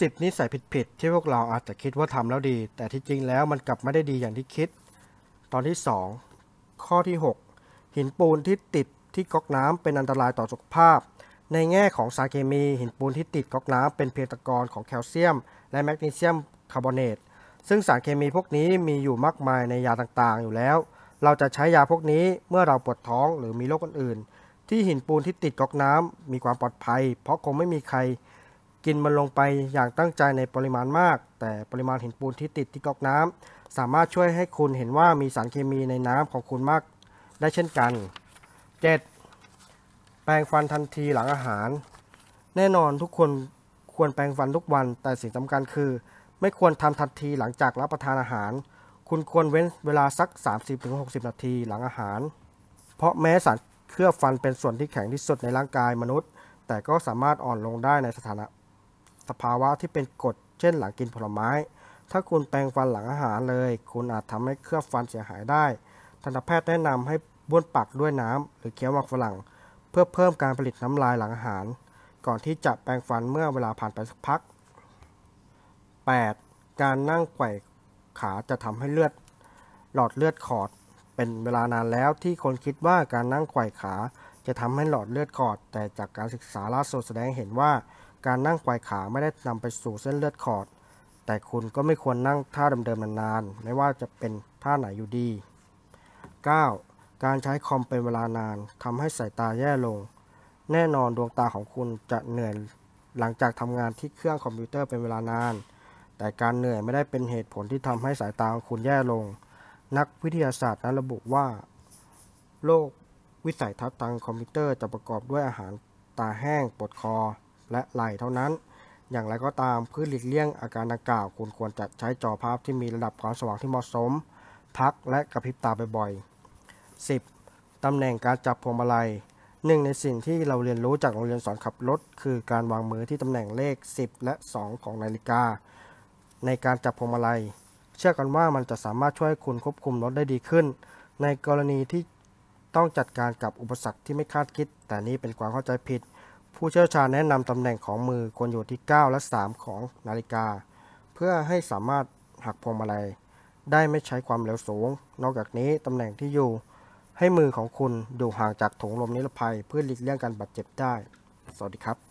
สิบนิสัยผิดๆที่พวกเราอาจจะคิดว่าทำแล้วดี แต่ที่จริงแล้วมันกลับไม่ได้ดีอย่างที่คิด ตอนที่ 2 ข้อที่ 6 หินปูน ที่ติดที่ก๊อกน้ำเป็นอันตรายต่อสุขภาพ ในแง่ของสารเคมีหินปูนที่ติดก๊อกน้ำเป็นเพียงตะกอนของแคลเซียม และแมกนีเซียมคาร์บอเนตซึ่งสารเคมีพวกนี้มีอยู่มากมายในยาต่างๆ อยู่แล้ว เราจะใช้ยาพวกนี้เมื่อเราปวดท้องหรือมีโรคอื่นๆที่หินปูนที่ติดก๊อกน้ำมีความปลอดภัย เพราะคงไม่มีใครกินมันลงไปอย่างตั้งใจในปริมาณมาก แต่ปริมาณหินปูนที่ติดที่ก๊อกน้ำ สามารถช่วยให้คุณเห็นว่ามีสารเคมีในน้ำของคุณมากได้เช่นกัน 7. แปรงฟันทันทีหลังอาหาร แน่นอนทุกคนควรแปรงฟันทุกวันแต่สิ่งสำคัญคือ ไม่ควรทำทันทีหลังจากรับประทานอาหาร คุณควรเว้นเวลาสัก 30-60 นาทีหลังอาหาร เพราะแม้สารเคลือบฟันเป็นส่วนที่แข็งที่สุดในร่างกายมนุษย์ แต่ก็สามารถอ่อนลงได้ในสถานะสภาวะที่เป็นกรดเช่นหลังกินผลไม้ ถ้าคุณแปรงฟันหลังอาหารเลย คุณอาจทำให้เคลือบฟันเสียหายได้ทันตแพทย์แนะนำให้บ้วนปากด้วยน้ำ หรือเคี้ยวหมากฝรั่งเพื่อเพิ่มการผลิตน้ำลายหลังอาหาร ก่อนที่จะแปรงฟันเมื่อเวลาผ่านไปสักพัก 8. การนั่งไขว่ขาจะทำให้เลือด หลอดเลือดขอด เป็นเวลานานแล้วที่คนคิดว่าการนั่งไขว่ขาจะทำให้หลอดเลือดขอด แต่จากการศึกษาล่าสุดแสดงเห็นว่า การนั่งควายขาไม่ได้นำไปสู่เส้นเลือดขอด แต่คุณก็ไม่ควรนั่งท่าเดิมๆนานๆไม่ว่าจะเป็นท่าไหนอยู่ดี 9. การใช้คอมเป็นเวลานาน ทำให้สายตาแย่ลง แน่นอนดวงตาของคุณจะเหนื่อยหลังจากทำงานที่เครื่องคอมพิวเตอร์เป็นเวลานาน แต่การเหนื่อยไม่ได้เป็นเหตุผลที่ทำให้สายตาของคุณแย่ลง นักวิทยาศาสตร์นั้นระบุว่าโรควิสัยทัศน์ทางคอมพิวเตอร์จะประกอบด้วยอาหารตาแห้งปวดคอและไหล่เท่านั้น อย่างไรก็ตามเพื่อหลีกเลี่ยงอาการดังกล่าวคุณควรจะใช้จอภาพที่มีระดับความสว่างที่เหมาะสม พักและกระพริบตาบ่อยๆ 10. ตำแหน่งการจับพวงมาลัยหนึ่งในสิ่งที่เราเรียนรู้จากโรงเรียนสอนขับรถ คือการวางมือที่ตำแหน่งเลข 10 และ 2 ของนาฬิกาในการจับพวงมาลัย เชื่อกันว่ามันจะสามารถช่วยคุณควบคุมรถได้ดีขึ้น ในกรณีที่ต้องจัดการกับอุปสรรคที่ไม่คาดคิด แต่นี้เป็นความเข้าใจผิด ผู้เชี่ยวชาญแนะนำตำแหน่งของมือควรอยู่ที่ 9 และ 3 ของนาฬิกา เพื่อให้สามารถหักพวงมาลัยได้ไม่ใช้ความเร็วสูง นอกจากนี้ ตำแหน่งที่อยู่ ให้มือของคุณอยู่ห่างจากถุงลมนิรภัย เพื่อหลีกเลี่ยงการบาดเจ็บได้ สวัสดีครับ